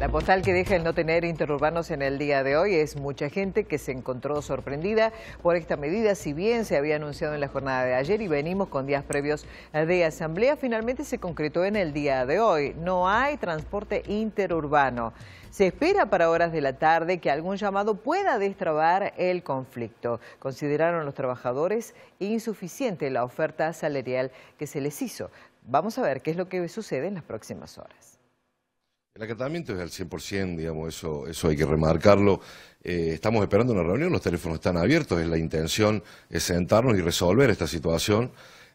La postal que deja el no tener interurbanos en el día de hoy es mucha gente que se encontró sorprendida por esta medida, si bien se había anunciado en la jornada de ayer y venimos con días previos de asamblea, finalmente se concretó en el día de hoy. No hay transporte interurbano. Se espera para horas de la tarde que algún llamado pueda destrabar el conflicto. Consideraron los trabajadores insuficiente la oferta salarial que se les hizo. Vamos a ver qué es lo que sucede en las próximas horas. El acatamiento es al 100%, digamos, eso, eso hay que remarcarlo. Eh, estamos esperando una reunión, los teléfonos están abiertos, es la intención es sentarnos y resolver esta situación.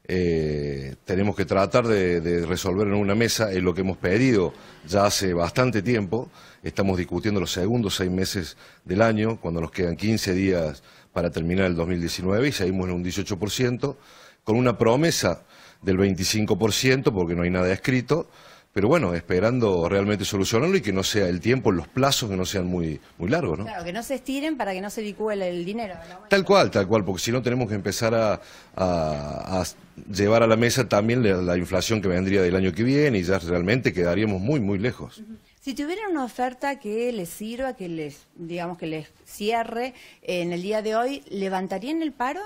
Eh, tenemos que tratar de, resolver en una mesa en lo que hemos pedido ya hace bastante tiempo. Estamos discutiendo los segundos seis meses del año, cuando nos quedan 15 días para terminar el 2019 y seguimos en un 18%, con una promesa del 25% porque no hay nada escrito pero bueno, esperando realmente solucionarlo y que no sea el tiempo, los plazos que no sean muy, muy largos, ¿no? Claro, que no se estiren para que no se licúe el dinero. Tal cual, tal cual, porque si no tenemos que empezar a, llevar a la mesa también la, inflación que vendría del año que viene y ya realmente quedaríamos muy, muy lejos. Si tuvieran una oferta que les sirva, que les, digamos, que les cierre eh, en el día de hoy, ¿levantarían el paro?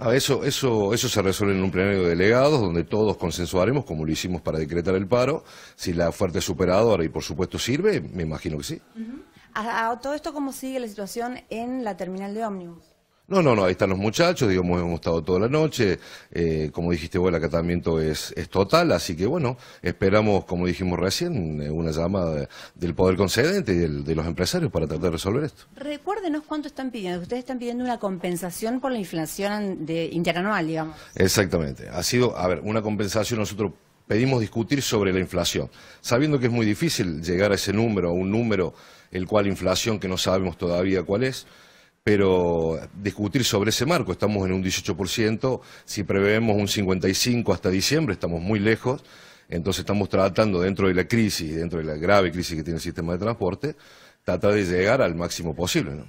A ah, eso, eso, eso se resuelve en un plenario de delegados donde todos consensuaremos, como lo hicimos para decretar el paro, si la fuerte es superadora y por supuesto sirve, me imagino que sí. ¿A, todo esto cómo sigue la situación en la terminal de ómnibus? No, no, no, ahí están los muchachos, digamos, hemos estado toda la noche, eh, como dijiste vos, el acatamiento es, total, así que bueno, esperamos, como dijimos recién, eh, una llamada del poder concedente y de los empresarios para tratar de resolver esto. Recuérdenos cuánto están pidiendo, ustedes están pidiendo una compensación por la inflación de, interanual, digamos. Exactamente, ha sido, a ver, una compensación nosotros pedimos discutir sobre la inflación, sabiendo que es muy difícil llegar a ese número, a un número el cual inflación que no sabemos todavía cuál es, pero discutir sobre ese marco, estamos en un 18%, si preveemos un 55% hasta diciembre, estamos muy lejos, entonces estamos tratando dentro de la crisis, dentro de la grave crisis que tiene el sistema de transporte, tratar de llegar al máximo posible.